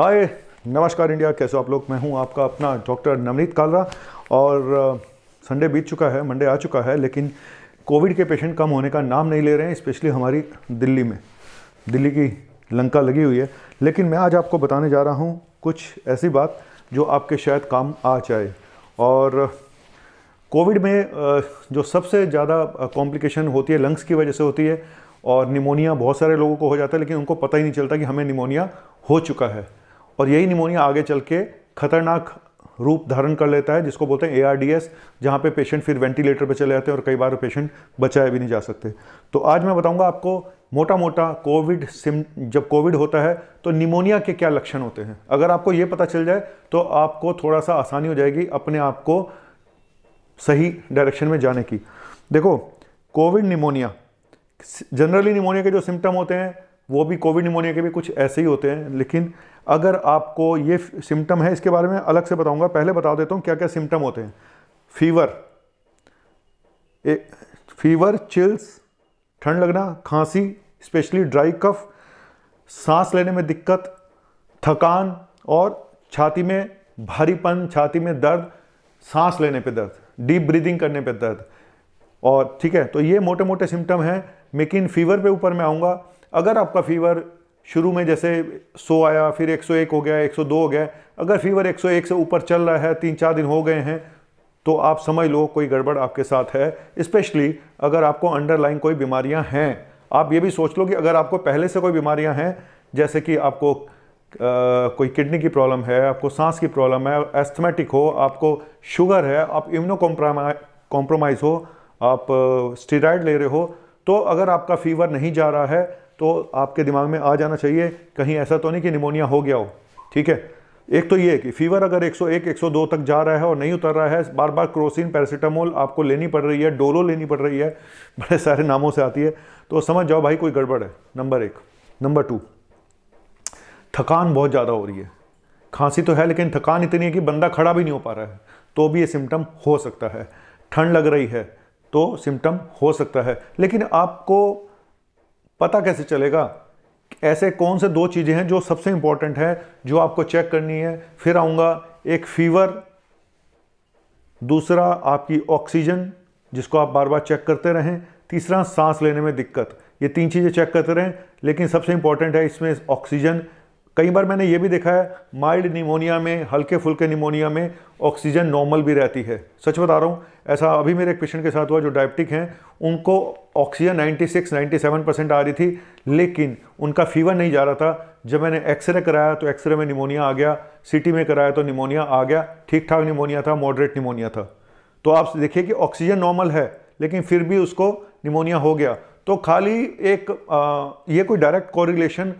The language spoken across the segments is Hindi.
हाय नमस्कार इंडिया कैसे आप लोग मैं हूं आपका अपना डॉक्टर नवनीत कालरा और संडे बीत चुका है मंडे आ चुका है लेकिन कोविड के पेशेंट कम होने का नाम नहीं ले रहे हैं स्पेशली हमारी दिल्ली में दिल्ली की लंका लगी हुई है लेकिन मैं आज आपको बताने जा रहा हूँ कुछ ऐसी बात जो आपके शायद काम आ जाए और कोविड में जो सबसे ज़्यादा कॉम्प्लिकेशन होती है लंग्स की वजह से होती है और निमोनिया बहुत सारे लोगों को हो जाता है लेकिन उनको पता ही नहीं चलता कि हमें निमोनिया हो चुका है और यही निमोनिया आगे चल के खतरनाक रूप धारण कर लेता है जिसको बोलते हैं ए आर डी एस जहाँ पर पे पेशेंट फिर वेंटिलेटर पर चले जाते हैं और कई बार पेशेंट बचाए भी नहीं जा सकते तो आज मैं बताऊँगा आपको मोटा मोटा कोविड सिम जब कोविड होता है तो निमोनिया के क्या लक्षण होते हैं अगर आपको ये पता चल जाए तो आपको थोड़ा सा आसानी हो जाएगी अपने आप को सही डायरेक्शन में जाने की देखो कोविड निमोनिया जनरली निमोनिया के जो सिम्टम होते हैं वो भी कोविड निमोनिया के भी कुछ ऐसे ही होते हैं लेकिन अगर आपको ये सिम्टम है इसके बारे में अलग से बताऊंगा पहले बता देता हूँ क्या क्या सिम्टम होते हैं फीवर ए, फीवर चिल्स ठंड लगना खांसी स्पेशली ड्राई कफ सांस लेने में दिक्कत थकान और छाती में भारीपन छाती में दर्द सांस लेने पे दर्द डीप ब्रीदिंग करने पे दर्द और ठीक है तो ये मोटे मोटे सिम्टम हैं लेकिन फीवर पे ऊपर मैं आऊँगा अगर आपका फीवर शुरू में जैसे 100 आया फिर 101 हो गया 102 हो गया अगर फीवर 101 से ऊपर चल रहा है तीन चार दिन हो गए हैं तो आप समझ लो कोई गड़बड़ आपके साथ है स्पेशली अगर आपको अंडरलाइन कोई बीमारियां हैं आप ये भी सोच लो कि अगर आपको पहले से कोई बीमारियां हैं जैसे कि आपको आ, कोई किडनी की प्रॉब्लम है आपको सांस की प्रॉब्लम है एस्थमेटिक हो आपको शुगर है आप इम्नो कॉम्प्रोमाइज़ हो आप स्टीराइड ले रहे हो तो अगर आपका फीवर नहीं जा रहा है तो आपके दिमाग में आ जाना चाहिए कहीं ऐसा तो नहीं कि निमोनिया हो गया हो ठीक है एक तो ये कि फीवर अगर 101 102 तक जा रहा है और नहीं उतर रहा है बार बार क्रोसिन पैरासीटामोल आपको लेनी पड़ रही है डोलो लेनी पड़ रही है बड़े सारे नामों से आती है तो समझ जाओ भाई कोई गड़बड़ है नंबर एक नंबर टू थकान बहुत ज़्यादा हो रही है खांसी तो है लेकिन थकान इतनी है कि बंदा खड़ा भी नहीं हो पा रहा है तो भी ये सिम्टम हो सकता है ठंड लग रही है तो सिम्टम हो सकता है लेकिन आपको पता कैसे चलेगा ऐसे कौन से दो चीज़ें हैं जो सबसे इंपॉर्टेंट है जो आपको चेक करनी है फिर आऊँगा एक फीवर दूसरा आपकी ऑक्सीजन जिसको आप बार बार चेक करते रहें तीसरा सांस लेने में दिक्कत ये तीन चीज़ें चेक करते रहें लेकिन सबसे इंपॉर्टेंट है इसमें ऑक्सीजन कई बार मैंने ये भी देखा है माइल्ड निमोनिया में हल्के फुल्के निमोनिया में ऑक्सीजन नॉर्मल भी रहती है सच बता रहा हूँ ऐसा अभी मेरे एक पेशेंट के साथ हुआ जो डायबिटिक हैं उनको ऑक्सीजन 96 97 परसेंट आ रही थी लेकिन उनका फीवर नहीं जा रहा था जब मैंने एक्सरे कराया तो एक्सरे में निमोनिया आ गया सीटी में कराया तो निमोनिया आ गया ठीक ठाक निमोनिया था मॉडरेट निमोनिया था तो आप देखिए कि ऑक्सीजन नॉर्मल है लेकिन फिर भी उसको निमोनिया हो गया तो खाली एक आ, ये कोई डायरेक्ट कोरिलेशन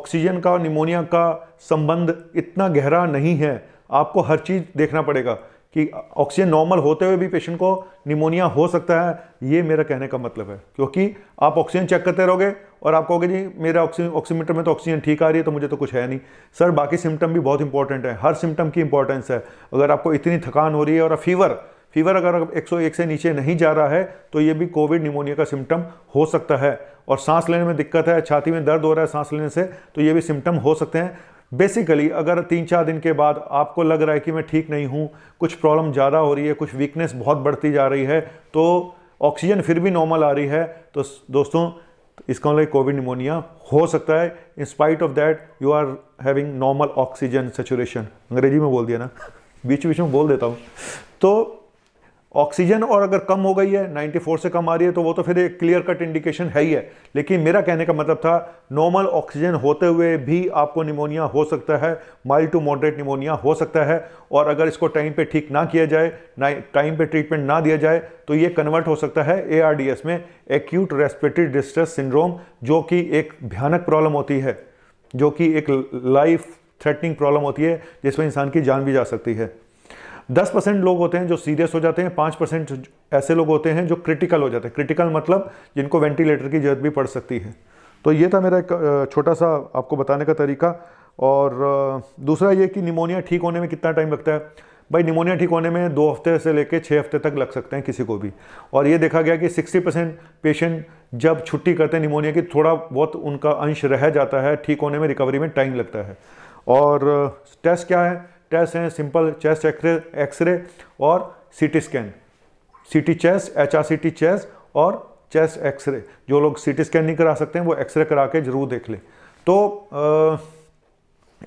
ऑक्सीजन का और निमोनिया का संबंध इतना गहरा नहीं है आपको हर चीज़ देखना पड़ेगा कि ऑक्सीजन नॉर्मल होते हुए भी पेशेंट को निमोनिया हो सकता है ये मेरा कहने का मतलब है क्योंकि आप ऑक्सीजन चेक करते रहोगे और आप कहोगे जी मेरा ऑक्सीजन ऑक्सीमीटर में तो ऑक्सीजन ठीक आ रही है तो मुझे तो कुछ है नहीं सर बाकी सिम्टम भी बहुत इंपॉर्टेंट है हर सिम्टम की इंपॉर्टेंस है अगर आपको इतनी थकान हो रही है और फीवर फीवर अगर 101 से नीचे नहीं जा रहा है तो ये भी कोविड निमोनिया का सिम्टम हो सकता है और सांस लेने में दिक्कत है छाती में दर्द हो रहा है सांस लेने से तो ये भी सिम्टम हो सकते हैं बेसिकली अगर तीन चार दिन के बाद आपको लग रहा है कि मैं ठीक नहीं हूँ कुछ प्रॉब्लम ज़्यादा हो रही है कुछ वीकनेस बहुत बढ़ती जा रही है तो ऑक्सीजन फिर भी नॉर्मल आ रही है तो दोस्तों इसका मतलब कोविड निमोनिया हो सकता है in spite of that you are having normal oxygen saturation अंग्रेजी में बोल दिया ना बीच बीच में बोल देता हूँ तो ऑक्सीजन और अगर कम हो गई है 94 से कम आ रही है तो वो तो फिर एक क्लियर कट इंडिकेशन है ही है लेकिन मेरा कहने का मतलब था नॉर्मल ऑक्सीजन होते हुए भी आपको निमोनिया हो सकता है माइल्ड टू मॉडरेट निमोनिया हो सकता है और अगर इसको टाइम पे ठीक ना किया जाए ना टाइम पे ट्रीटमेंट ना दिया जाए तो ये कन्वर्ट हो सकता है ए में एक्यूट रेस्परेटरी डिस्ट्रेस सिंड्रोम जो कि एक भयानक प्रॉब्लम होती है जो कि एक लाइफ थ्रेटनिंग प्रॉब्लम होती है जिसमें इंसान की जान भी जा सकती है दस परसेंट लोग होते हैं जो सीरियस हो जाते हैं पाँच परसेंट ऐसे लोग होते हैं जो क्रिटिकल हो जाते हैं क्रिटिकल मतलब जिनको वेंटिलेटर की जरूरत भी पड़ सकती है तो ये था मेरा एक छोटा सा आपको बताने का तरीका और दूसरा ये कि निमोनिया ठीक होने में कितना टाइम लगता है भाई निमोनिया ठीक होने में दो हफ्ते से लेकर छः हफ्ते तक लग सकते हैं किसी को भी और ये देखा गया कि 60 परसेंट पेशेंट जब छुट्टी करते हैं निमोनिया की थोड़ा बहुत उनका अंश रह जाता है ठीक होने में रिकवरी में टाइम लगता है और टेस्ट क्या है टेस्ट हैं सिंपल चेस्ट एक्सरे और CT scan CT chest H R C T chest और चेस्ट एक्सरे जो लोग सीटी स्कैन नहीं करा सकते हैं वो एक्सरे करा के जरूर देख लें तो आ,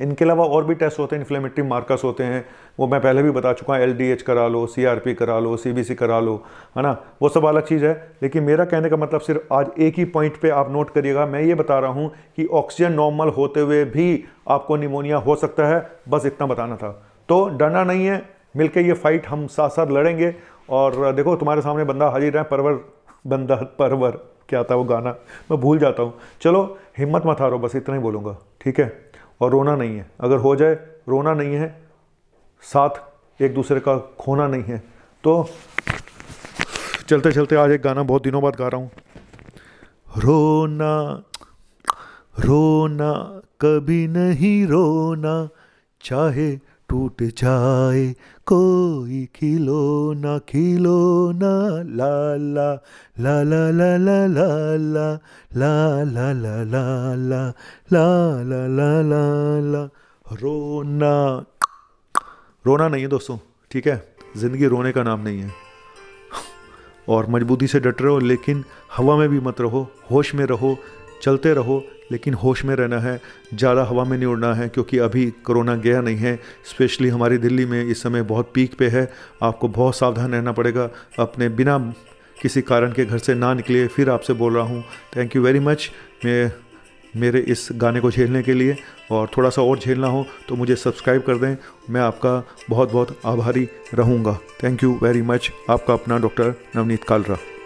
इनके अलावा और भी टेस्ट होते हैं इन्फ्लेमेटरी मार्कर्स होते हैं वो मैं पहले भी बता चुका हूँ एल करा लो सी करा लो सी करा लो है ना वो सब अलग चीज़ है लेकिन मेरा कहने का मतलब सिर्फ आज एक ही पॉइंट पे आप नोट करिएगा मैं ये बता रहा हूँ कि ऑक्सीजन नॉर्मल होते हुए भी आपको निमोनिया हो सकता है बस इतना बताना था तो डरना नहीं है मिलकर ये फाइट हम साथ साथ लड़ेंगे और देखो तुम्हारे सामने बंदा हाजिर है परवर बंदा परवर क्या था वो गाना मैं भूल जाता हूँ चलो हिम्मत मत हारो बस इतना ही बोलूँगा ठीक है और रोना नहीं है अगर हो जाए रोना नहीं है साथ एक दूसरे का खोना नहीं है तो चलते चलते आज एक गाना बहुत दिनों बाद गा रहा हूँ रोना रोना कभी नहीं रोना चाहे टूट जाए कोई खिलौना खिलो ला ला ला ला ला ला ला ला ला ला ला ला ला ला ला ला ला ला रोना रोना नहीं है दोस्तों ठीक है ज़िंदगी रोने का नाम नहीं है और मजबूती से डट रहो लेकिन हवा में भी मत रहो होश में रहो चलते रहो लेकिन होश में रहना है ज़्यादा हवा में नहीं उड़ना है क्योंकि अभी कोरोना गया नहीं है स्पेशली हमारी दिल्ली में इस समय बहुत पीक पे है आपको बहुत सावधान रहना पड़ेगा अपने बिना किसी कारण के घर से ना निकले फिर आपसे बोल रहा हूँ थैंक यू वेरी मच मैं मेरे इस गाने को झेलने के लिए और थोड़ा सा और झेलना हो तो मुझे सब्सक्राइब कर दें मैं आपका बहुत बहुत आभारी रहूँगा थैंक यू वेरी मच आपका अपना डॉक्टर नवनीत कालरा